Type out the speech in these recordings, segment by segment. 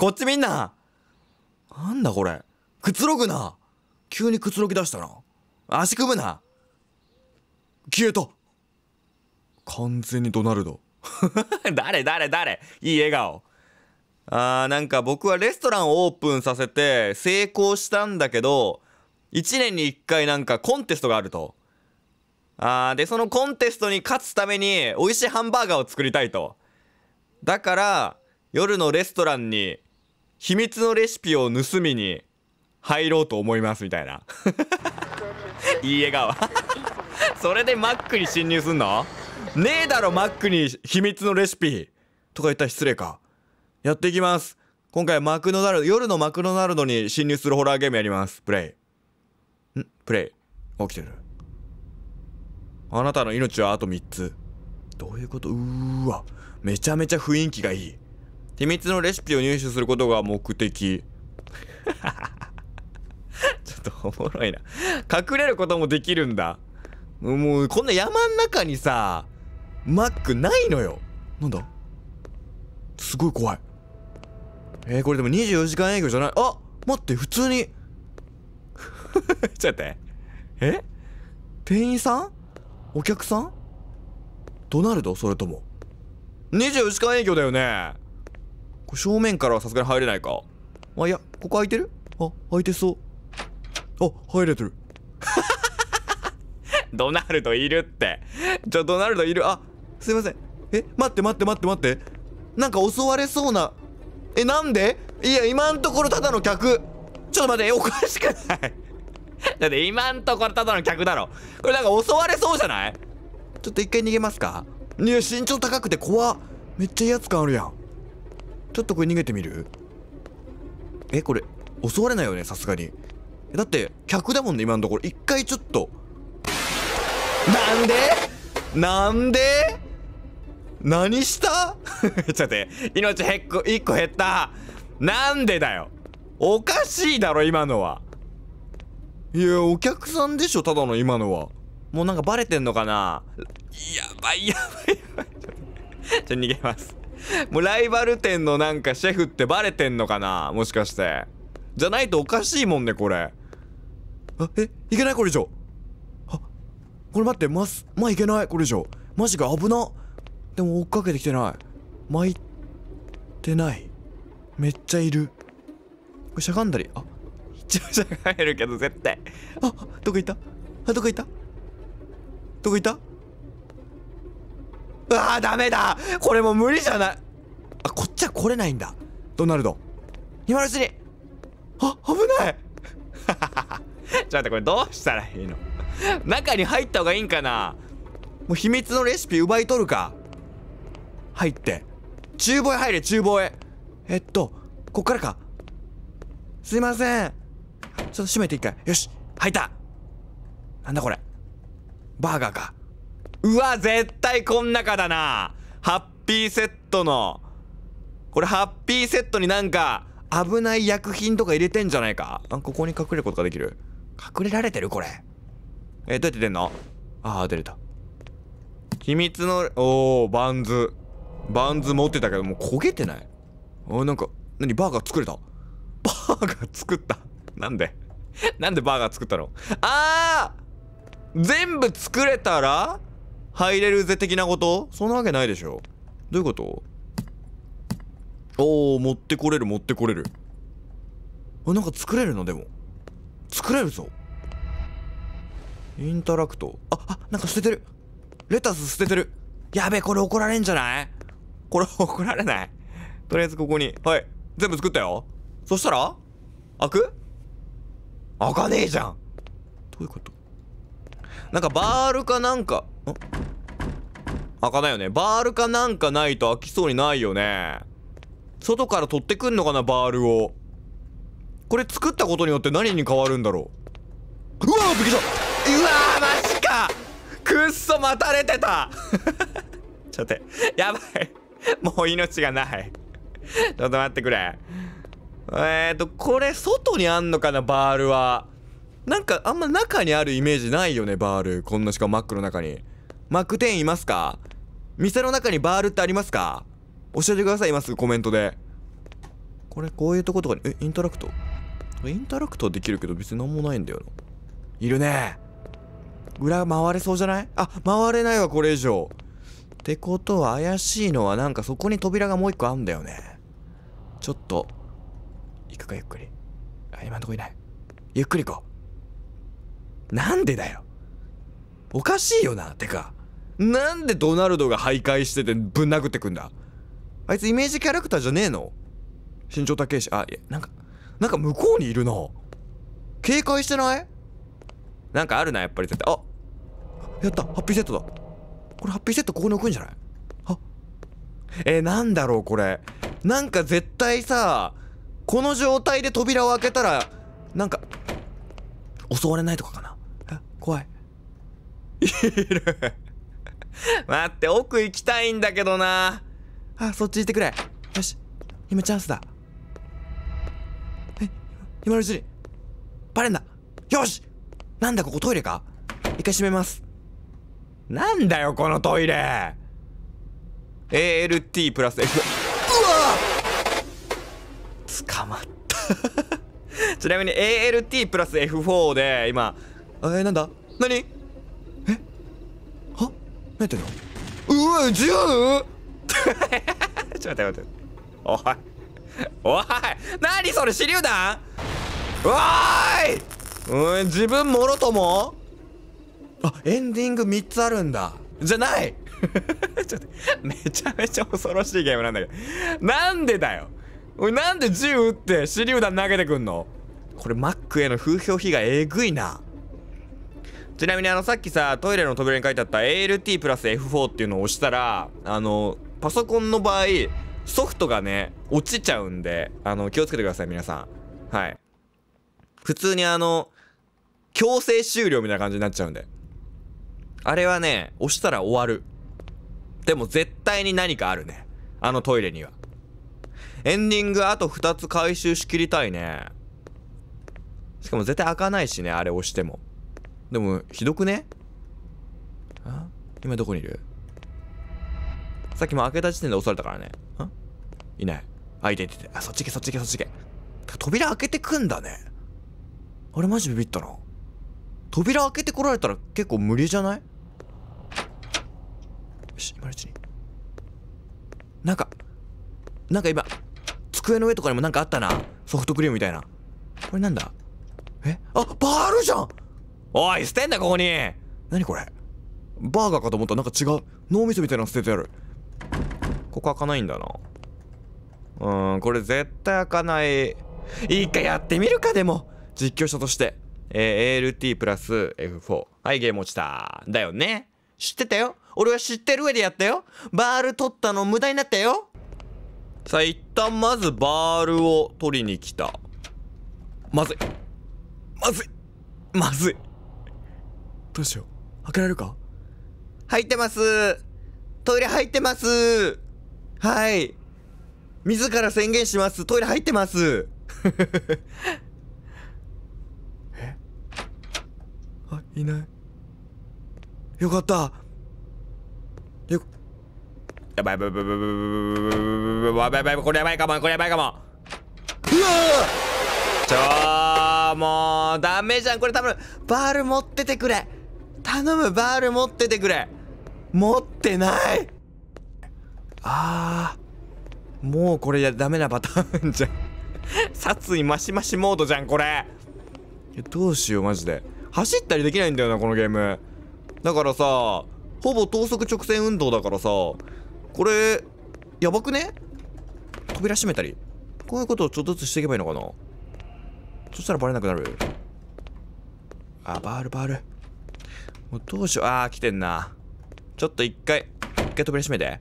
こっちみんななんだこれくつろぐな急にくつろぎ出したな足組むな消えた完全にドナルド誰誰誰いい笑顔あーなんか僕はレストランをオープンさせて成功したんだけど1年に1回なんかコンテストがあるとあーでそのコンテストに勝つために美味しいハンバーガーを作りたいとだから夜のレストランに秘密のレシピを盗みに入ろうと思いますみたいな いい笑顔 それでマックに侵入すんのねえだろマックに秘密のレシピとか言ったら失礼かやっていきます今回マクドナルド夜のマクドナルドに侵入するホラーゲームやりますプレイんプレイ起きてるあなたの命はあと3つどういうことうーわめちゃめちゃ雰囲気がいい秘密のレシピを入手することが目的。ちょっとおもろいな。隠れることもできるんだ。もう、こんな山ん中にさ、マックないのよ。なんだすごい怖い。えー、これでも24時間営業じゃない。あ待って、普通に。ちょっと待って。え店員さんお客さんドナルドそれとも。24時間営業だよね。こ正面からはさすがに入れないか。あ、いや、ここ開いてるあ、開いてそう。あ、入れてる。ドナルドいるって。ちょ、ドナルドいる。あ、すいません。え、待って待って待って待って。なんか襲われそうな。え、なんでいや、今んところただの客。ちょっと待って、おかしくないだって今んところただの客だろ。これなんか襲われそうじゃないちょっと一回逃げますかいや、身長高くて怖っ。めっちゃ威圧感あるやん。ちょっとこれ逃げてみるえ、これ、襲われないよね、さすがに。だって、客だもんね、今のところ。一回ちょっと。なんでなんで何した ちょっと待って、命へっこ、一個減った。なんでだよ。おかしいだろ、今のは。いや、お客さんでしょ、ただの今のは。もうなんかバレてんのかなやばいやばいやばい。ちょっと逃げます。もうライバル店のなんかシェフってバレてんのかなもしかして。じゃないとおかしいもんね、これ。あ、え、いけないこれ以上。あ、これ待って、ます、まあ、いけないこれ以上。マジか、危な。でも追っかけてきてない。巻いてない。めっちゃいる。これしゃがんだり。あ、一応しゃがえるけど、絶対。あ、どこ行ったあ、どこ行ったどこ行ったうわーダメだこれもう無理じゃないあこっちは来れないんだドナルド202あ危ない ちょっと待ってこれどうしたらいいの中に入った方がいいんかなもう秘密のレシピ奪い取るか入って厨房へ入れ厨房へえっとこっからかすいませんちょっと閉めて一回よし入ったなんだこれバーガーかうわ、絶対こん中だな。ハッピーセットの。これハッピーセットになんか、危ない薬品とか入れてんじゃないかあ、ここに隠れることができる。隠れられてるこれ。えどうやって出んのああ、出れた。秘密の、おー、バンズ。バンズ持ってたけど、もう焦げてないあ、なんか、何バーガー作れたバーガー作った。なんでなんでバーガー作ったのああ全部作れたら入れるぜ的なことそんなわけないでしょどういうことおお持ってこれる持ってこれるあなんか作れるのでも作れるぞインタラクトああなんか捨ててるレタス捨ててるやべえこれ怒られんじゃないこれ怒られないとりあえずここにはい全部作ったよそしたら開く開かねえじゃんどういうことなんかバールかなんかん開かないよね。バールかなんかないと開きそうにないよね。外から取ってくんのかな、バールを。これ作ったことによって何に変わるんだろう。うわぁ、びっくりしたうわぁ、マジかくっそ待たれてた ちょっと待って。やばい。もう命がないちょっと待ってくれ。えーと、これ外にあんのかな、バールは。なんかあんま中にあるイメージないよね、バール。こんなしかマックの中に。マック店員いますか店の中にバールってありますか教えてください、今すぐコメントで。これ、こういうとことかに、え、インタラクトインタラクトはできるけど別に何もないんだよな。いるね。裏回れそうじゃないあ、回れないわ、これ以上。ってことは怪しいのはなんかそこに扉がもう一個あんだよね。ちょっと、行くかゆっくり。あ、今んとこいない。ゆっくり行こう。なんでだよ。おかしいよな、てか。なんでドナルドが徘徊しててぶん殴ってくんだあいつイメージキャラクターじゃねえの身長高いし、あ、いや、なんか、なんか向こうにいるな。警戒してないなんかあるな、やっぱり絶対。あやったハッピーセットだこれハッピーセットここに置くんじゃないあえー、なんだろうこれ。なんか絶対さ、この状態で扉を開けたら、なんか、襲われないとかかなえ怖い。いる 待って、奥行きたいんだけどな。あ、そっち行ってくれ。よし。今チャンスだ。え、今のうちに。バレんだ。よしなんだここトイレか一回閉めます。なんだよ、このトイレ !ALT プラス F。うわ捕まった ちなみに ALT プラス F4 で今、えー、なんだ何何てんのうわ銃 ちょっと待って待っておいおい何それ手榴弾わーいうん自分もろともあエンディング3つあるんだじゃない ちょっとめちゃめちゃ恐ろしいゲームなんだけどなんでだよなんで銃撃って手榴弾投げてくんのこれマックへの風評被害えぐいなちなみにあのさっきさトイレの扉に書いてあった ALT プラス F4 っていうのを押したらあのパソコンの場合ソフトがね落ちちゃうんであの気をつけてください皆さんはい普通にあの強制終了みたいな感じになっちゃうんであれはね押したら終わるでも絶対に何かあるねあのトイレにはエンディングあと2つ回収しきりたいねしかも絶対開かないしねあれ押してもでも、ひどくねあ今どこにいるさっきも開けた時点で押されたからね。んいない。あ、いていていて。あ、そっち行け、そっち行け、そっち行け。扉開けてくんだね。あれマジビビったな。扉開けてこられたら結構無理じゃないよし、今のうちに。なんか、なんか今、机の上とかにもなんかあったな。ソフトクリームみたいな。これなんだえあ、バールじゃんおい、捨てんだ、ここに何これバーガーかと思ったらなんか違う。脳みそみたいなの捨ててある。ここ開かないんだな。うーん、これ絶対開かない。い回やってみるか、でも実況者として。えー、ALT プラス F4。はい、ゲーム落ちた。だよね。知ってたよ。俺は知ってる上でやったよ。バール取ったの無駄になったよ。さあ、一旦まずバールを取りに来た。まずい。まずい。まずい。どうしよう開けられるか入ってますトイレ入ってますはい自ら宣言しますトイレ入ってます えあいないよかったよやばいやばいやばいやばいややばばいいこれやばいかもこれやばいかもうわちょもうダメじゃんこれ多分バール持っててくれ頼むバール持っててくれ持ってないあーもうこれじゃダメなパターンじゃん 殺意マシマシモードじゃんこれどうしようマジで走ったりできないんだよなこのゲームだからさほぼ等速直線運動だからさこれやばくね扉閉めたりこういうことをちょっとずつしていけばいいのかなそしたらバレなくなるあバールバールもうどうしよう。あー、来てんな。ちょっと一回、一回扉閉めて。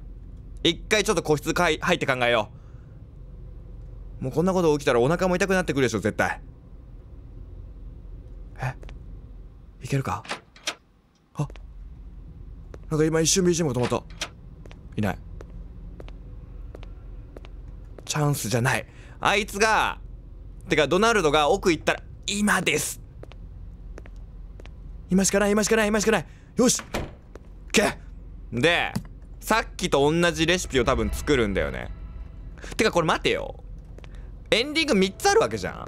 一回ちょっと個室かい入って考えよう。もうこんなこと起きたらお腹も痛くなってくるでしょ、絶対。えいけるかあなんか今一瞬 BGM が止まった。いない。チャンスじゃない。あいつが、てかドナルドが奥行ったら、今です今しかない今しかない今しかないよしけでさっきと同じレシピを多分作るんだよねてかこれ待てよエンディング3つあるわけじゃん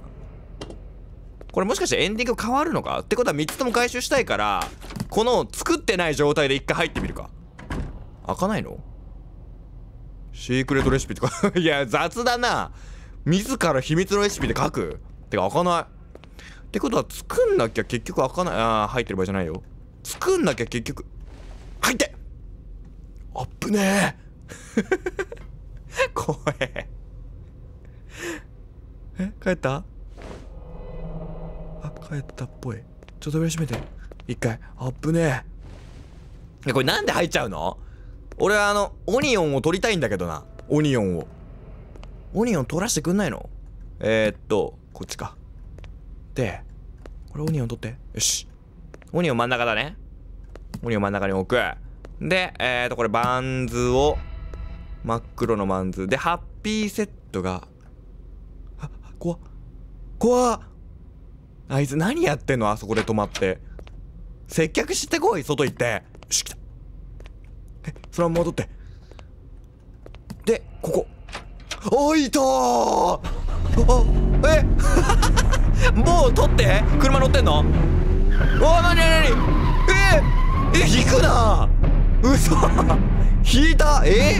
これもしかしてエンディング変わるのかってことは3つとも回収したいからこの作ってない状態で1回入ってみるか開かないのシークレットレシピとか いや雑だな自ら秘密のレシピで書くてか開かないってことは作んなきゃ結局開かないああ入ってる場合じゃないよ作んなきゃ結局入ってあっぶねえ 怖ええ帰ったあ帰ったっぽいちょっと扉閉めて一回あっぶねえこれなんで入っちゃうの俺はあのオニオンを取りたいんだけどなオニオンをオニオン取らしてくんないのえー、っとこっちかってこれオニオン取ってよしオニオン真ん中だねオニオン真ん中に置くでえーとこれバンズを真っ黒のバンズでハッピーセットがあ怖っ怖っあいつ何やってんのあそこで止まって接客してこい外行ってよし来たえそのまま戻ってでここおいとえ もう取って車乗ってんのおおなになにええ引くな嘘引いたえ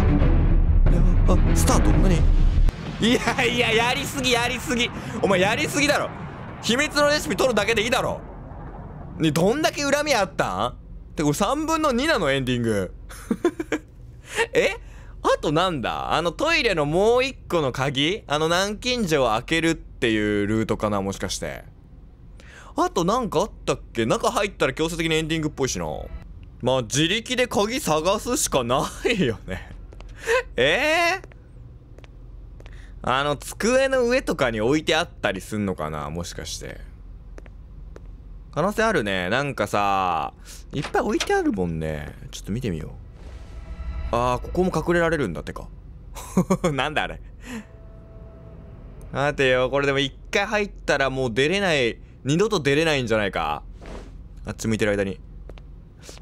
あスタート何いやいややりすぎやりすぎお前やりすぎだろ秘密のレシピ取るだけでいいだろねどんだけ恨みあったんってこれ3分の2なのエンディング えあとなんだあのトイレのもう一個の鍵あの南京錠を開けるっていうルートかなもしかして。あとなんかあったっけ中入ったら強制的にエンディングっぽいしな。まあ自力で鍵探すしかないよね ええあの机の上とかに置いてあったりすんのかなもしかして。可能性あるね。なんかさ、いっぱい置いてあるもんね。ちょっと見てみよう。ああここも隠れられるんだってか なんだあれ待てよこれでも一回入ったらもう出れない二度と出れないんじゃないかあっち向いてる間にちょ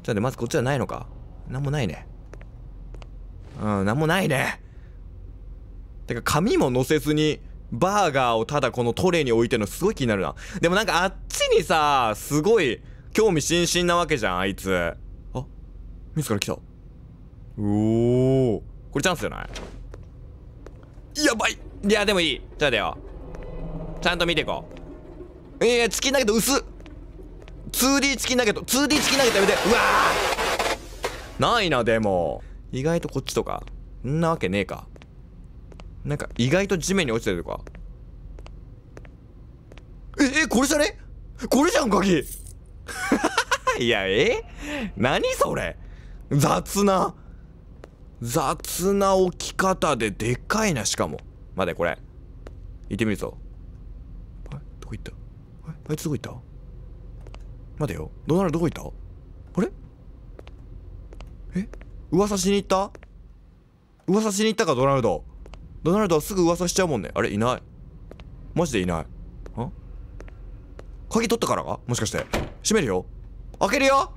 っとねまずこっちはないのかなんもないねうんなんもないねてか紙も載せずにバーガーをただこのトレイに置いてるのすごい気になるなでもなんかあっちにさすごい興味津々なわけじゃんあいつあ自ら来たうおこれチャンスじゃないやばいいやでもいいじゃあだよちゃんと見ていこうええー、チキンど、げト薄っ 2D チキン投げト 2D チキン投げトやめてうわないなでも意外とこっちとかんなわけねえかなんか意外と地面に落ちてるとかええこれじゃねこれじゃん鍵 いやえ何それ雑な雑な置き方ででかいな、しかも。待て、これ。行ってみるぞ。あれどこ行ったあいつどこ行った待てよ。ドナルどこ行ったあれえ噂しに行った噂しに行ったか、ドナルド。ドナルドはすぐ噂しちゃうもんね。あれいない。マジでいない。あ鍵取ったからかもしかして。閉めるよ。開けるよ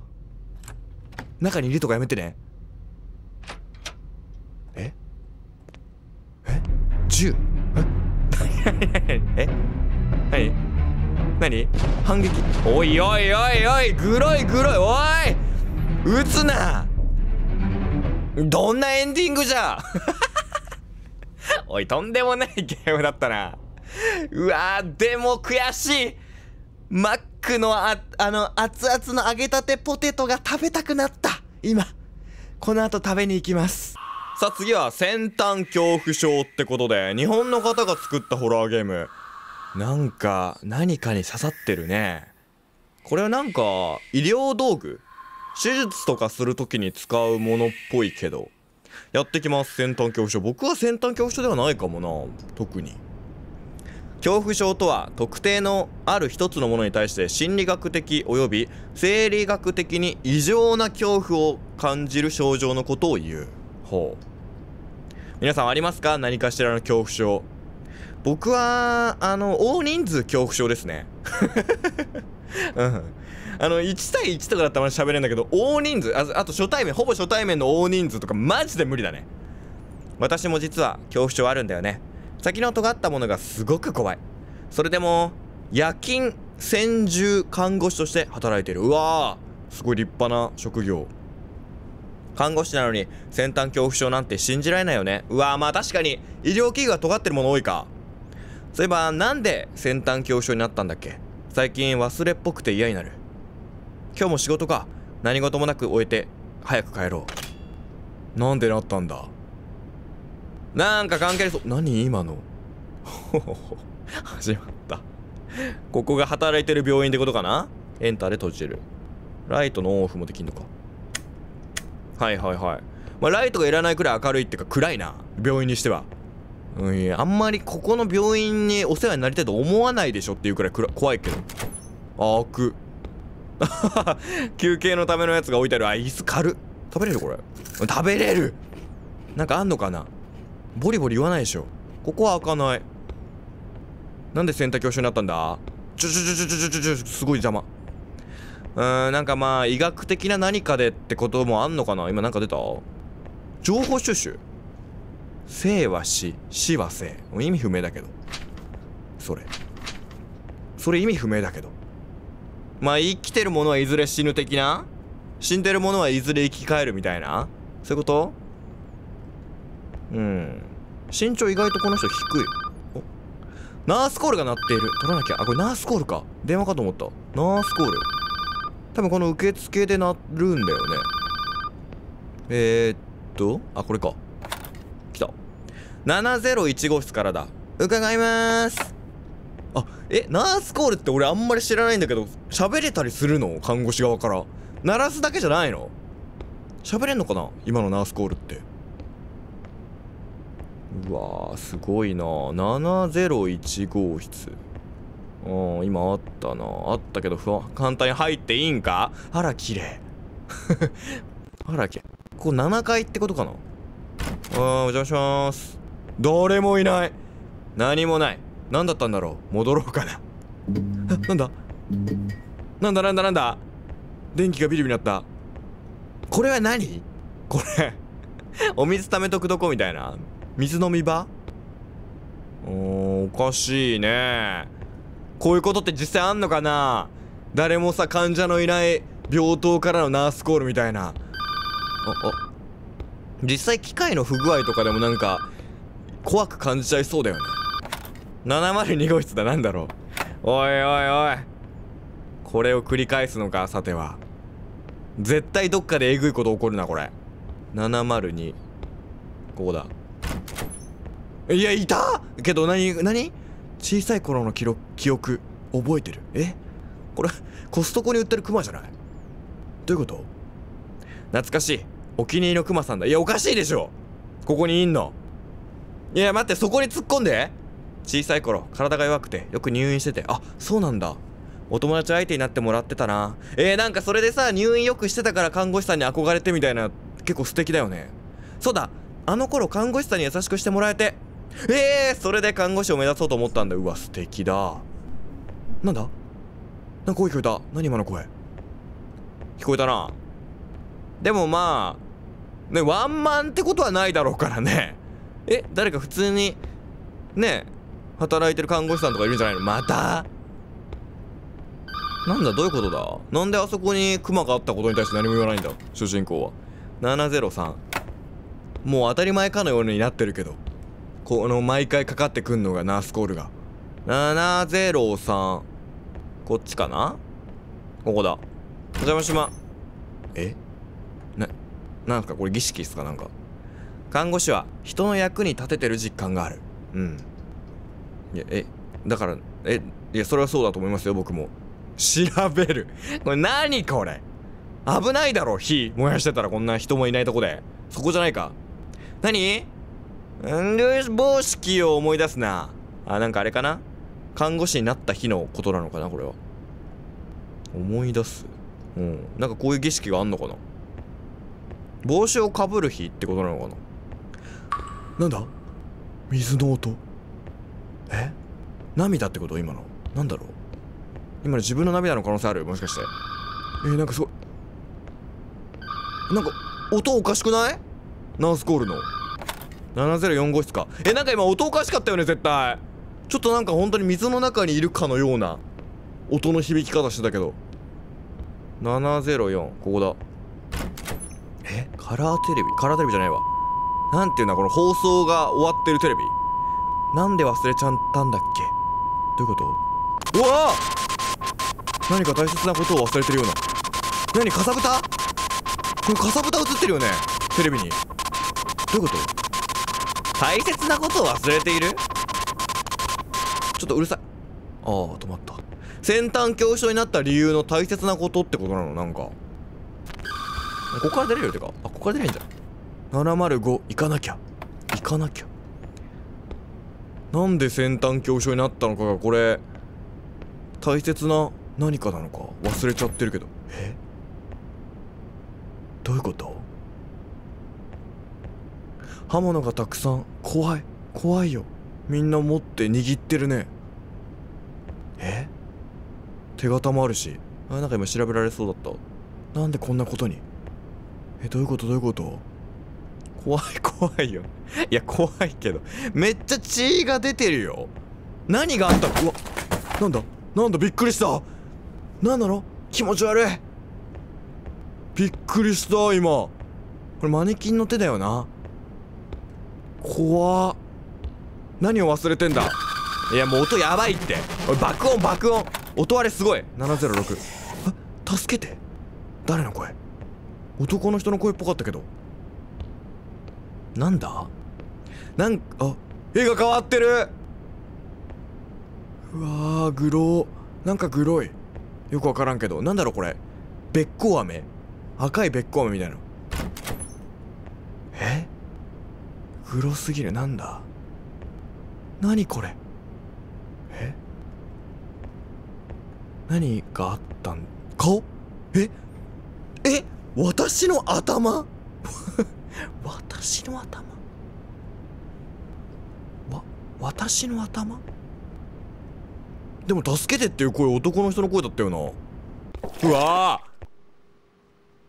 中に入れとかやめてね。銃 ええ何何反撃おいおいおいおいグロいグロいおい撃つなどんなエンディングじゃ おいとんでもないゲームだったなうわでも悔しいマックのああの熱々の揚げたてポテトが食べたくなった今この後食べに行きますさあ次は先端恐怖症ってことで、日本の方が作ったホラーゲーム。なんか、何かに刺さってるね。これはなんか、医療道具手術とかするときに使うものっぽいけど。やってきます、先端恐怖症。僕は先端恐怖症ではないかもな、特に。恐怖症とは特定のある一つのものに対して心理学的及び生理学的に異常な恐怖を感じる症状のことを言う。ほう。皆さんありますか何かしらの恐怖症。僕は、あの、大人数恐怖症ですね。うん。あの、1対1とかだったら喋れんだけど、大人数あ、あと初対面、ほぼ初対面の大人数とかマジで無理だね。私も実は恐怖症あるんだよね。先の尖ったものがすごく怖い。それでも、夜勤専従看護師として働いてる。うわーすごい立派な職業。看護師なのに先端恐怖症なんて信じられないよね。うわまあ確かに医療器具が尖ってるもの多いか。そういえばなんで先端恐怖症になったんだっけ最近忘れっぽくて嫌になる。今日も仕事か。何事もなく終えて早く帰ろう。なんでなったんだなんか関係ありそう。何今のほほほ。始まった。ここが働いてる病院ってことかなエンターで閉じる。ライトのオンオフもできんのか。はいはいはい。まあ、ライトがいらないくらい明るいっていうか暗いな。病院にしては。うん、あんまりここの病院にお世話になりたいと思わないでしょっていうくらい怖いけど。あーく。休憩のためのやつが置いてある。あ、椅子軽食べれるこれ。食べれるなんかあんのかなボリボリ言わないでしょ。ここは開かない。なんで洗濯教習になったんだちょちょちょちょちょちょ、すごい邪魔。うーん、なんかまあ、医学的な何かでってこともあんのかな今なんか出た情報収集生は死、死は生。意味不明だけど。それ。それ意味不明だけど。まあ、生きてるものはいずれ死ぬ的な死んでるものはいずれ生き返るみたいなそういうことうん。身長意外とこの人低い。おナースコールが鳴っている。取らなきゃ。あ、これナースコールか。電話かと思った。ナースコール。多分この受付で鳴るんだよね。えー、っと、あ、これか。来た。701号室からだ。伺いまーす。あ、え、ナースコールって俺あんまり知らないんだけど、喋れたりするの看護師側から。鳴らすだけじゃないの喋れんのかな今のナースコールって。うわー、すごいな701号室。うん、今あったな。あったけど、不安、簡単に入っていいんかあら、綺麗。あら、きれい。ここ7階ってことかなあー、お邪魔します。誰もいない。何もない。何だったんだろう戻ろうかな。あ、なんだなんだなんだなんだ電気がビリビリなった。これは何これお水溜めとくとこみたいな。水飲み場おー、おかしいね。こういうことって実際あんのかな誰もさ、患者のいない病棟からのナースコールみたいな。あ、あ。実際機械の不具合とかでもなんか、怖く感じちゃいそうだよね。702号室だ、なんだろう。おいおいおい。これを繰り返すのか、さては。絶対どっかでえぐいこと起こるな、これ。702。ここだ。いや、いたけど、なに、なに小さい頃の記録記憶覚えてるえこれコストコに売ってるクマじゃないどういうこと懐かしいお気に入りのクマさんだいやおかしいでしょここにいんのいや待ってそこに突っ込んで小さい頃体が弱くてよく入院しててあそうなんだお友達相手になってもらってたなえー、なんかそれでさ入院よくしてたから看護師さんに憧れてみたいな結構素敵だよねそうだあの頃看護師さんに優しくしてもらえてええー、それで看護師を目指そうと思ったんだ。うわ、素敵だ。なんだなんか声聞こえた。何今の声。聞こえたな。でもまあ、ね、ワンマンってことはないだろうからね。え、誰か普通に、ね、働いてる看護師さんとかいるんじゃないのまたなんだ、どういうことだなんであそこにクマがあったことに対して何も言わないんだ主人公は。703。もう当たり前かのようになってるけど。この毎回かかってくんのがナースコールが703こっちかなここだお邪魔しまえななんすかこれ儀式っすかなんか看護師は人の役に立ててる実感があるうんいやえだからえいやそれはそうだと思いますよ僕も調べるこれ何これ危ないだろ火燃やしてたらこんな人もいないとこでそこじゃないか何ルイス方式を思い出すな。あ、なんかあれかな看護師になった日のことなのかなこれは。思い出す。うん。なんかこういう儀式があんのかな帽子をかぶる日ってことなのかななんだ水の音。え涙ってこと今の。なんだろう今の自分の涙の可能性あるもしかして。えー、なんかすごい。なんか、音おかしくないナースコールの。704号室かえなんか今音おかしかったよね絶対ちょっとなんか本当に水の中にいるかのような音の響き方してたけど704ここだえカラーテレビカラーテレビじゃないわなんていうんだこの放送が終わってるテレビなんで忘れちゃったんだっけどういうことうわあ何か大切なことを忘れてるような何かさぶたこれかさぶた映ってるよねテレビにどういうこと大切なことを忘れているちょっとうるさい。ああ、止まった。先端恐怖症になった理由の大切なことってことなのなんか。ここから出れるってか。あ、ここから出れないんだ。705、行かなきゃ。行かなきゃ。なんで先端恐怖症になったのかが、これ、大切な何かなのか忘れちゃってるけど。えどういうこと刃物がたくさん怖い怖いよみんな持って握ってるねえ手形もあるしあなんか今調べられそうだったなんでこんなことにえどういうことどういうこと怖い怖いよいや怖いけどめっちゃ血が出てるよ何があったうわなんだなんだびっくりした何なの気持ち悪いびっくりした今これマネキンの手だよな怖何を忘れてんだいやもう音やばいっておい爆音爆音音割れすごい706あ助けて誰の声男の人の声っぽかったけどなんだなんあ絵が変わってるうわーグローなんかグロいよくわからんけどなんだろうこれべっこう飴赤いべっこう飴みたいなグロすぎるなんだ何これえ何があったん顔ええ私の頭 私の頭わ私の頭でも助けてっていう声男の人の声だったよなうわ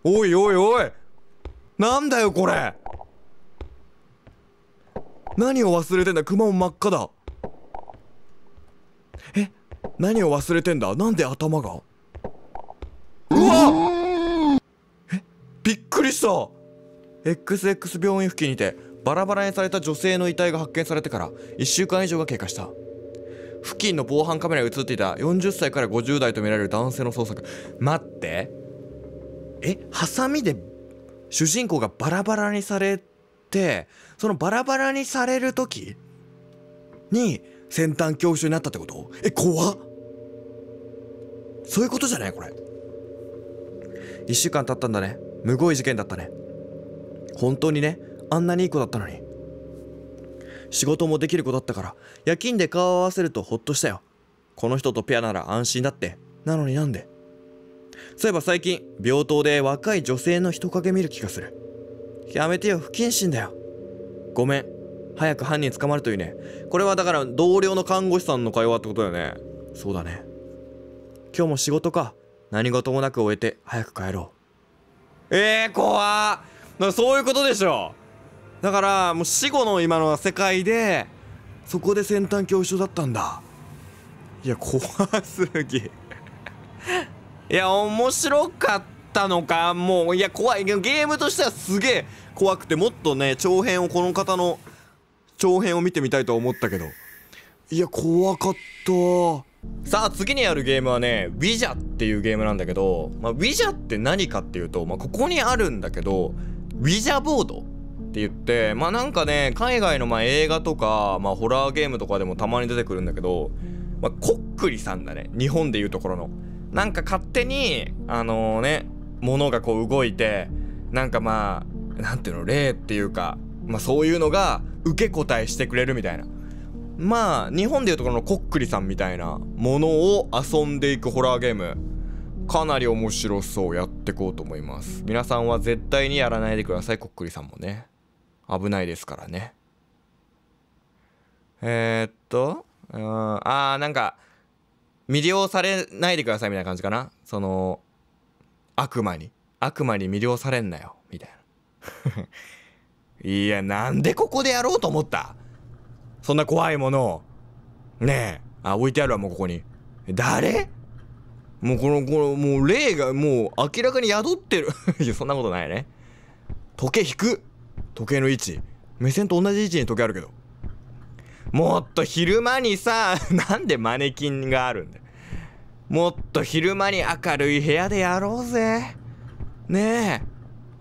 おいおいおいなんだよこれ何を忘れてんだ熊も真っ赤だえ何を忘れてんだなんで頭がうわえびっくりした XX 病院付近にてバラバラにされた女性の遺体が発見されてから1週間以上が経過した付近の防犯カメラに映っていた40歳から50代とみられる男性の捜索待ってえハサミで主人公がバラバラにされて、そのバラバラにされる時に先端恐怖症になったってことえ、怖っそういうことじゃないこれ。1週間経ったんだね。むごい事件だったね。本当にね、あんなにいい子だったのに。仕事もできる子だったから、夜勤で顔を合わせるとほっとしたよ。この人とペアなら安心だって。なのになんでそういえば最近、病棟で若い女性の人影見る気がする。やめてよ不謹慎だよごめん早く犯人捕まるといいねこれはだから同僚の看護師さんの会話ってことだよねそうだね今日も仕事か何事もなく終えて早く帰ろうえー、怖っそういうことでしょだからもう死後の今の世界でそこで先端教怖症だったんだいや怖すぎいや面白かったったのかもういや怖いけどゲームとしてはすげえ怖くてもっとね長編をこの方の長編を見てみたいと思ったけどいや怖かったさあ次にやるゲームはねウィジャっていうゲームなんだけど、まあ、ウィジャって何かっていうと、まあ、ここにあるんだけどウィジャボードって言ってまあなんかね海外のま映画とか、まあ、ホラーゲームとかでもたまに出てくるんだけど、まあ、こっくりさんだね日本でいうところのなんか勝手にあのー、ねものがこう動いてなんかまあ何ていうの霊っていうか、まあ、そういうのが受け答えしてくれるみたいなまあ日本でいうところのこっくりさんみたいなものを遊んでいくホラーゲームかなり面白そうやってこうと思います皆さんは絶対にやらないでくださいこっくりさんもね危ないですからねえー、っとあーなんか魅了されないでくださいみたいな感じかなその悪魔に悪魔に魅了されんなよみたいな いやなんでここでやろうと思ったそんな怖いものをねえあ置いてあるわもうここに誰もうこのこのもう霊がもう明らかに宿ってる いやそんなことないね時計引く時計の位置目線と同じ位置に時計あるけどもっと昼間にさ なんでマネキンがあるんだよもっと昼間に明るい部屋でやろうぜ。ね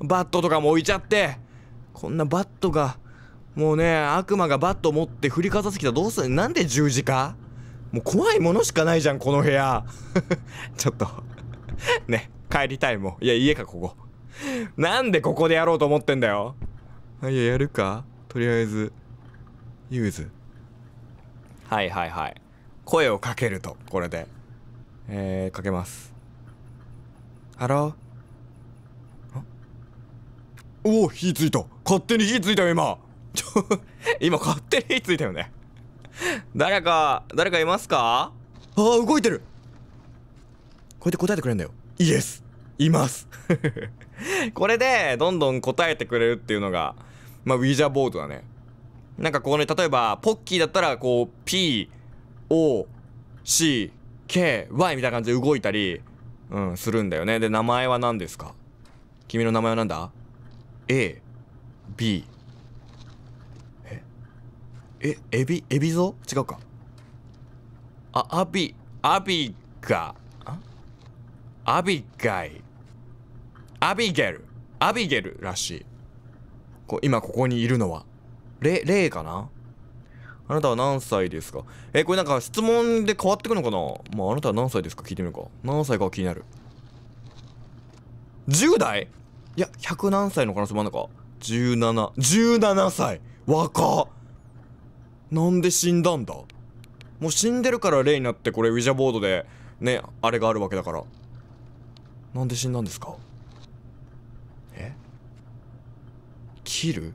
え。バットとかも置いちゃって。こんなバットが、もうね、悪魔がバット持って振りかざすきたらどうするなんで十字架もう怖いものしかないじゃん、この部屋。ちょっと ね、帰りたいもん。いや、家か、ここ。なんでここでやろうと思ってんだよ。あいや、やるかとりあえず、ユーズ。はいはいはい。声をかけると、これで。えー、かけます。ハローおお火ついた勝手に火ついたよ、今ちょ、今勝手に火ついたよね。誰か、誰かいますかああ、動いてるこうやって答えてくれるんだよ。イエスいます これで、どんどん答えてくれるっていうのが、まあ、ウィジャーボードだね。なんかここね、例えば、ポッキーだったら、こう、P、O、C、K、Y みたいな感じで動いたり、うん、するんだよね。で、名前は何ですか君の名前は何だ ?A、B。ええ、エビ、エビゾ違うか。あ、アビ、アビガ、アビガイ、アビゲル、アビゲルらしい。こ今ここにいるのは、レ、レイかなあなたは何歳ですかえこれなんか質問で変わってくのかなまあ、あなたは何歳ですか聞いてみるか。何歳か気になる。10代いや、100何歳の可能性もあるのか。17、17歳若なんで死んだんだもう死んでるから例になってこれウィジャボードでね、あれがあるわけだから。なんで死んだんですかえ切る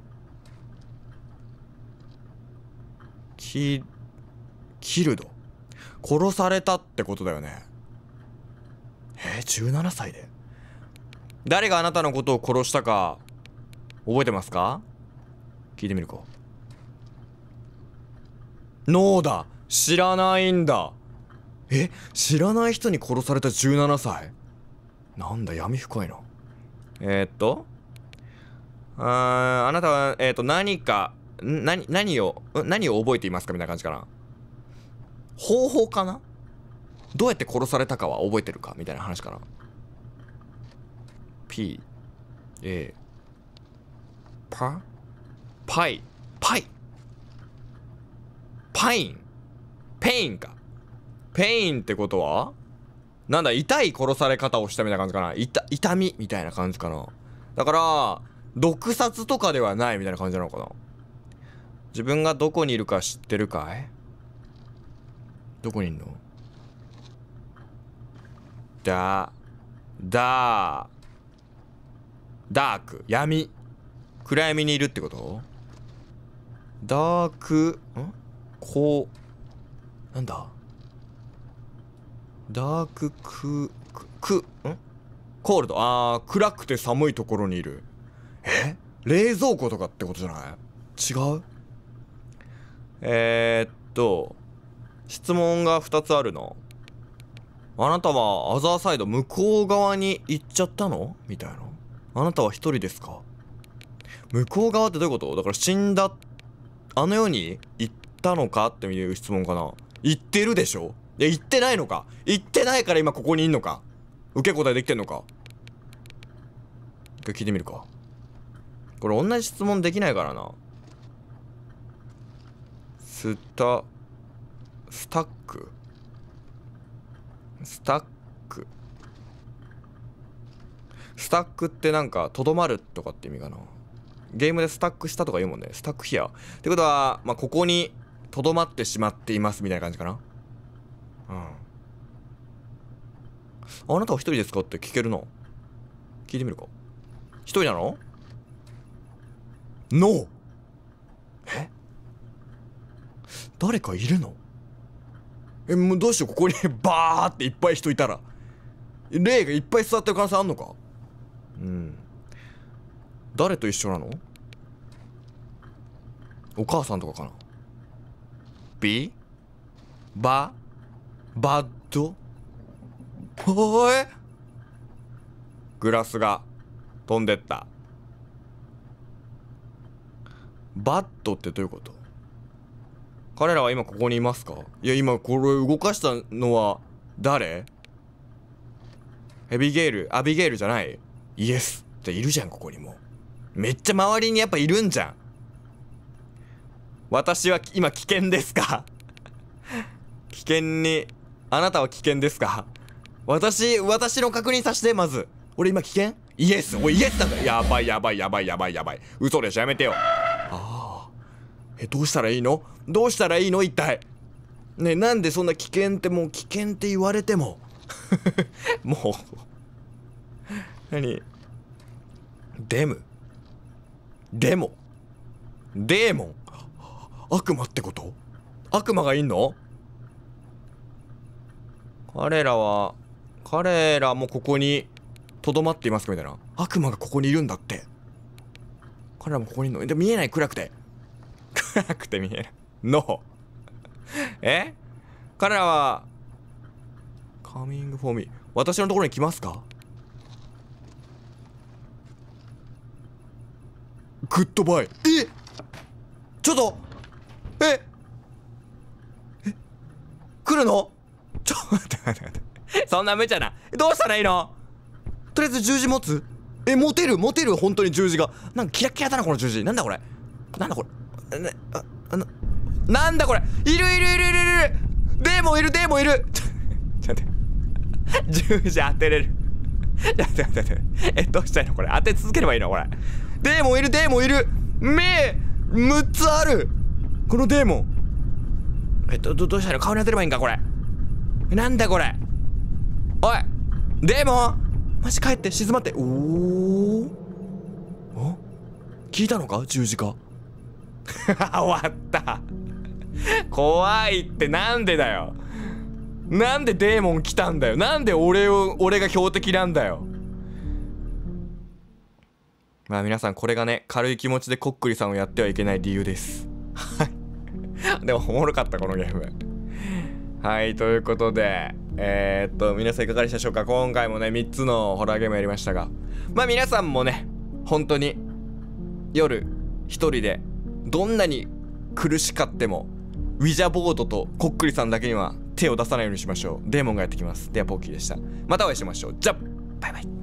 キ、キルド。殺されたってことだよね。えー、17歳で誰があなたのことを殺したか、覚えてますか聞いてみるか。ノーだ知らないんだえ知らない人に殺された17歳なんだ闇深いなえー、っとああなたは、えー、っと何か何、何を、何を覚えていますかみたいな感じかな。方法かなどうやって殺されたかは覚えてるかみたいな話かな。P、A、パパイ、パイ。パイン。ペインか。ペインってことはなんだ、痛い殺され方をしたみたいな感じかな。痛、痛みみたいな感じかな。だから、毒殺とかではないみたいな感じなのかな。自分がどこにいるか知ってるかいどこにいるのだ、だ、ダーク、闇。暗闇にいるってことダーク、んこう、なんだダーク、く、く、クんコールド。あー、暗くて寒いところにいる。え冷蔵庫とかってことじゃない違うえー、っと、質問が2つあるの。あなたはアザーサイド向こう側に行っちゃったのみたいな。あなたは一人ですか向こう側ってどういうことだから死んだ、あの世に行ったのかっていう質問かな。行ってるでしょいや、行ってないのか行ってないから今ここにいんのか受け答えできてんのか一回聞いてみるか。これ同じ質問できないからな。スタスタックスタックスタックってなんかとどまるとかって意味かなゲームでスタックしたとか言うもんねスタックヒアってことはまあここにとどまってしまっていますみたいな感じかなうんあなたは一人ですかって聞けるな聞いてみるか一人なの ?NO! え誰かいるのえもうどうしようここに バーっていっぱい人いたら霊がいっぱい座ってる可能性あんのかうん誰と一緒なのお母さんとかかなビババッドほえグラスが飛んでったバッドってどういうこと彼らは今ここにいますかいや、今これ動かしたのは誰ヘビゲール、アビゲールじゃないイエス。じゃ、いるじゃん、ここにも。めっちゃ周りにやっぱいるんじゃん。私は今危険ですか 危険に、あなたは危険ですか私、私の確認させて、まず。俺今危険イエスおいイエスだぞやばいやばいやばいやばいやばい。嘘でしょやめてよ。え、どうしたらいいのどうしたらいいの一体。ね、なんでそんな危険ってもう危険って言われても。もう何。デム。デモ。デーモン。悪魔ってこと悪魔がいんの彼らは、彼らもここにとどまっていますかみたいな。悪魔がここにいるんだって。彼らもここにいるの。で見えない暗くて。暗 くて見えない。No! え彼らは、coming for me. 私のところに来ますかグッドバイ。えちょっとええ来るのちょ、待って待って待って。そんな無茶な。どうしたらいいのとりあえず十字持つえ、持てる持てる本当に十字が。なんかキラキラだな、この十字。なんだこれなんだこれね、あ、あの、なんだこれいるいるいるいるいるデーモンいるデーモンいる ちょっと待って。1当てれる待って待って待って。え、どうしたいのこれ。当て続ければいいのこれ。デーモンいるデーモンいる目 !6 つあるこのデーモン。えっと、ど、どうしたの顔に当てればいいんかこれ。なんだこれ。おいデーモンマジ帰って静まって。おお聞いたのか十字架。終わった怖いってなんでだよなんでデーモン来たんだよなんで俺を俺が標的なんだよまあ皆さんこれがね軽い気持ちでこっくりさんをやってはいけない理由ですはい でもおもろかったこのゲームはいということでえー、っと皆さんいかがでしたでしょうか今回もね3つのホラーゲームやりましたがまあ皆さんもね本当に夜一人でどんなに苦しかってもウィジャボードとコックリさんだけには手を出さないようにしましょうデーモンがやってきますではポッキーでしたまたお会いしましょうじゃあバイバイ